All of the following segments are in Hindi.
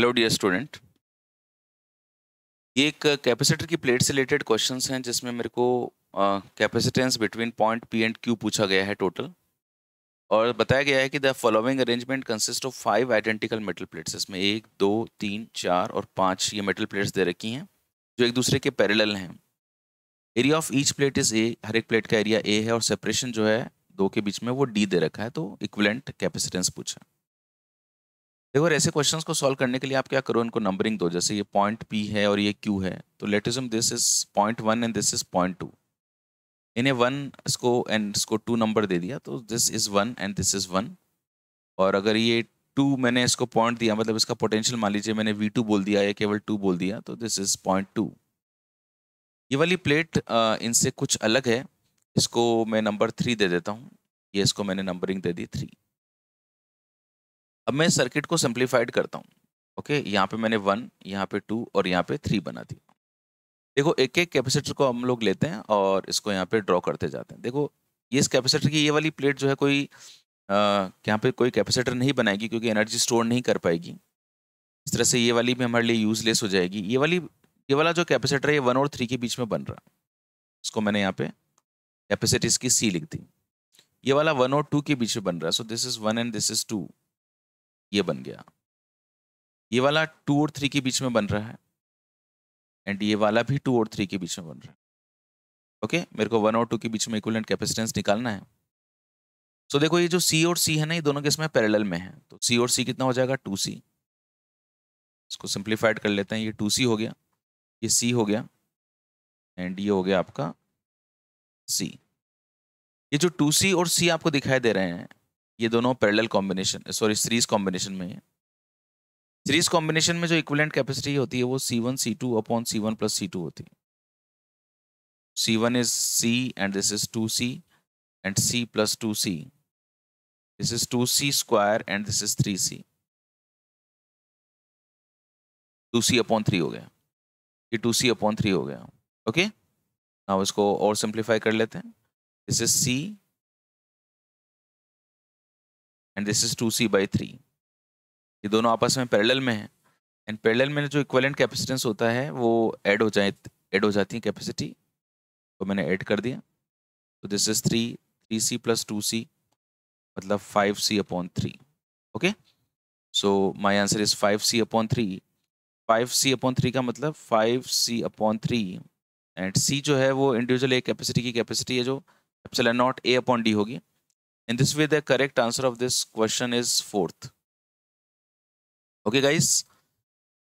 हेलो डियर स्टूडेंट ये एक कैपेसिटर की प्लेट से रिलेटेड क्वेश्चंस हैं जिसमें मेरे को capacitance between point P and Q पूछा गया है टोटल और बताया गया है कि the following arrangement consist of five identical metal plates इसमें एक दो तीन चार और पाँच ये मेटल प्लेट्स दे रखी हैं जो एक दूसरे के पैरेलल हैं area of each plate is A हर एक प्लेट का एरिया ए है और सेपरेशन जो है दो के बीच में वो डी दे रखा है तो इक्वलेंट कैपेसिटेंस पूछा देखो ऐसे क्वेश्चंस को सॉल्व करने के लिए आप क्या करो इनको नंबरिंग दो जैसे ये पॉइंट पी है और ये क्यू है तो लेटिज्म this is point one and this is point two इन्हें वन इसको एंड इसको टू नंबर दे दिया तो this is one and this is one और अगर ये टू मैंने इसको पॉइंट दिया मतलब इसका पोटेंशियल मान लीजिए मैंने वी टू बोल दिया या केवल टू बोल दिया तो दिस इज पॉइंट टू ये वाली प्लेट इनसे कुछ अलग है इसको मैं नंबर थ्री दे देता हूँ ये इसको मैंने नंबरिंग दे दी थ्री अब मैं सर्किट को सिंप्लीफाइड करता हूँ ओके यहाँ पे मैंने वन यहाँ पे टू और यहाँ पे थ्री बना दिया देखो एक एक कैपेसिटर को हम लोग लेते हैं और इसको यहाँ पे ड्रॉ करते जाते हैं देखो ये इस कैपेसिटर की ये वाली प्लेट जो है कोई यहाँ पे कोई कैपेसिटर नहीं बनाएगी क्योंकि एनर्जी स्टोर नहीं कर पाएगी इस तरह से ये वाली भी हमारे लिए यूजलेस हो जाएगी ये वाली ये वाला जो कैपेसिटर है ये वन और थ्री के बीच में बन रहा इसको मैंने यहाँ पे कैपेसिटीज की सी लिख दी ये वाला वन और टू के बीच में बन रहा है so this is one and this is two ये बन गया ये वाला टू और थ्री के बीच में बन रहा है एंड ये वाला भी टू और थ्री के बीच में बन रहा है ओके okay? मेरे को वन और टू के बीच में इक्वलेंट कैपेसिटेंस निकालना है सो so, देखो ये जो सी और सी है ना ये दोनों के इसमें पैरेलल में है तो सी और सी कितना हो जाएगा टू सी इसको सिंप्लीफाइड कर लेते हैं ये टू सी हो गया ये सी हो गया एंड ये हो गया आपका सी ये जो टू सी और सी आपको दिखाई दे रहे हैं ये दोनों parallel combination sorry series combination में है सीरीज कॉम्बिनेशन में जो इक्विलेंट कैपेसिटी होती है वो C one C two upon C one plus C two होती है C one is C and this is two C and C plus two C this is two C square and this is three C two C upon three हो गया ये टू सी अपॉन थ्री हो गया ओके okay? नाउ इसको और सिंप्लीफाई कर लेते हैं this is C and this is two C by three ये दोनों आपस में पैरेलल में है एंड पैरेलल में जो इक्वलेंट कैपेसिटेंस होता है वो ऐड हो जाए ऐड हो जाती है कैपेसिटी तो मैंने ऐड कर दिया तो this is three three C plus two C मतलब five C upon three okay so my answer is five C upon three five C upon three का मतलब five C upon three and C जो है वो इंडिविजुअल एक कैपेसिटी की कैपेसिटी है जो epsilon naught A upon D होगी in this way the correct answer of this question is fourth okay guys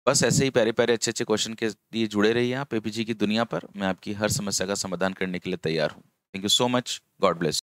बस ऐसे ही प्यारे प्यारे अच्छे अच्छे क्वेश्चन के लिए जुड़े रहिए आप एपीजी की दुनिया पर मैं आपकी हर समस्या का समाधान करने के लिए तैयार हूँ thank you so much God bless